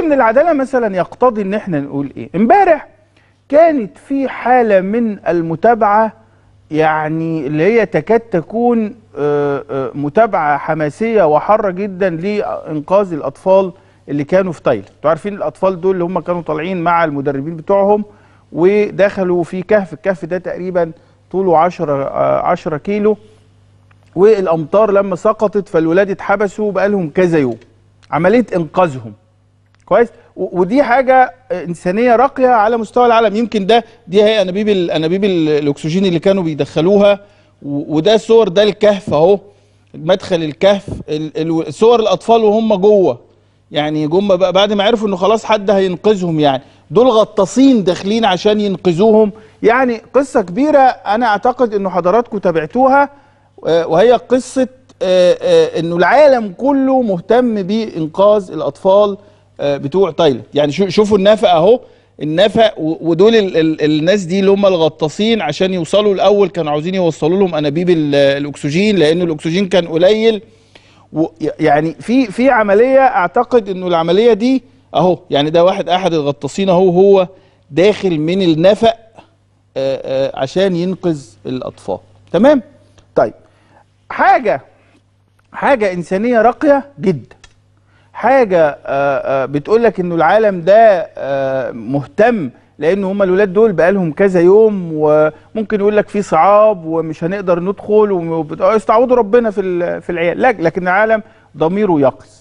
من العداله مثلا يقتضي ان احنا نقول ايه امبارح كانت في حاله من المتابعه يعني اللي هي تكاد تكون آه، آه، متابعه حماسيه وحاره جدا لانقاذ الاطفال اللي كانوا في تايلاند انتوا عارفين الاطفال دول اللي هم كانوا طالعين مع المدربين بتوعهم ودخلوا في كهف الكهف ده تقريبا طوله 10 10 آه، كيلو والامطار لما سقطت فالولاد اتحبسوا بقالهم كذا يوم عمليه انقاذهم كويس ودي حاجه انسانيه راقيه على مستوى العالم يمكن ده دي هي انابيب الانابيب الاكسجين اللي كانوا بيدخلوها وده صور ده الكهف اهو مدخل الكهف صور الاطفال وهم جوه يعني جم بعد ما عرفوا انه خلاص حد هينقذهم يعني دول غطاسين داخلين عشان ينقذوهم يعني قصه كبيره انا اعتقد انه حضراتكم تابعتوها آه، وهي قصه آه، آه، انه العالم كله مهتم بانقاذ الاطفال آه، بتوع تايلاند يعني شوفوا النفق اهو النفق ودول الـ الـ الناس دي اللي هم الغطاسين عشان يوصلوا الاول كانوا عاوزين يوصلوا لهم انابيب الاكسجين لان الاكسجين كان قليل يعني في في عمليه اعتقد انه العمليه دي اهو يعني ده واحد احد الغطاسين اهو هو داخل من النفق آآ آه، آآ آه، عشان ينقذ الاطفال تمام طيب حاجه حاجه انسانيه راقيه جدا حاجه آه، آه، بتقول لك انه العالم ده آه، مهتم لان هم الولاد دول بقالهم كذا يوم وممكن يقول لك في صعاب ومش هنقدر ندخل ويستعوضوا ربنا في في العيال لكن العالم ضميره يقظ